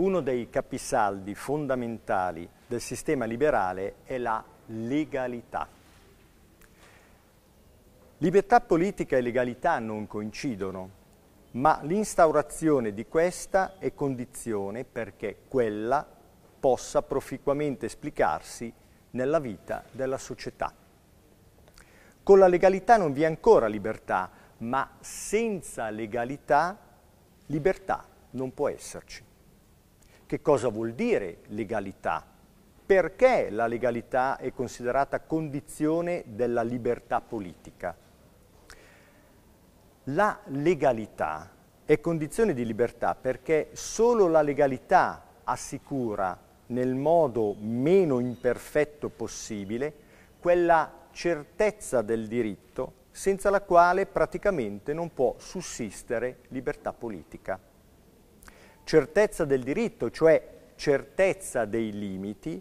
Uno dei capisaldi fondamentali del sistema liberale è la legalità. Libertà politica e legalità non coincidono, ma l'instaurazione di questa è condizione perché quella possa proficuamente esplicarsi nella vita della società. Con la legalità non vi è ancora libertà, ma senza legalità libertà non può esserci che cosa vuol dire legalità, perché la legalità è considerata condizione della libertà politica. La legalità è condizione di libertà perché solo la legalità assicura nel modo meno imperfetto possibile quella certezza del diritto senza la quale praticamente non può sussistere libertà politica certezza del diritto, cioè certezza dei limiti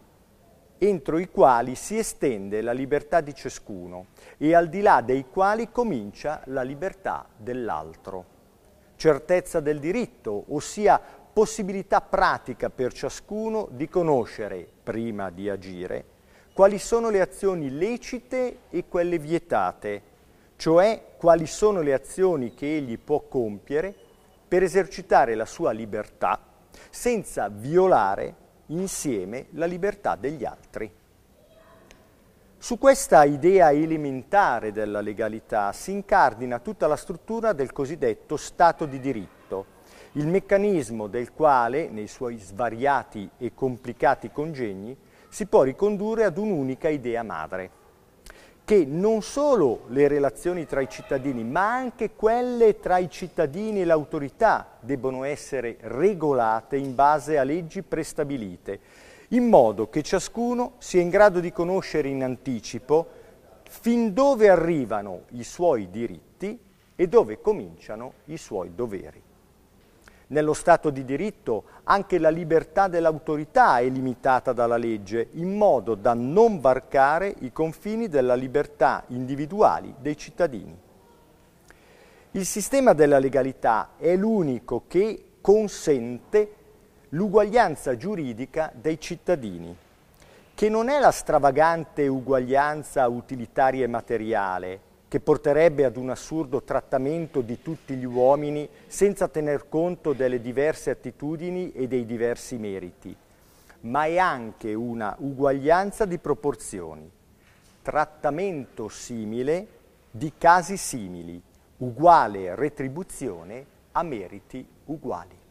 entro i quali si estende la libertà di ciascuno e al di là dei quali comincia la libertà dell'altro. Certezza del diritto, ossia possibilità pratica per ciascuno di conoscere, prima di agire, quali sono le azioni lecite e quelle vietate, cioè quali sono le azioni che egli può compiere per esercitare la sua libertà senza violare insieme la libertà degli altri. Su questa idea elementare della legalità si incardina tutta la struttura del cosiddetto Stato di diritto, il meccanismo del quale, nei suoi svariati e complicati congegni, si può ricondurre ad un'unica idea madre, che non solo le relazioni tra i cittadini, ma anche quelle tra i cittadini e l'autorità debbono essere regolate in base a leggi prestabilite, in modo che ciascuno sia in grado di conoscere in anticipo fin dove arrivano i suoi diritti e dove cominciano i suoi doveri. Nello Stato di diritto anche la libertà dell'autorità è limitata dalla legge in modo da non varcare i confini della libertà individuali dei cittadini. Il sistema della legalità è l'unico che consente l'uguaglianza giuridica dei cittadini, che non è la stravagante uguaglianza utilitaria e materiale, che porterebbe ad un assurdo trattamento di tutti gli uomini senza tener conto delle diverse attitudini e dei diversi meriti, ma è anche una uguaglianza di proporzioni, trattamento simile di casi simili, uguale retribuzione a meriti uguali.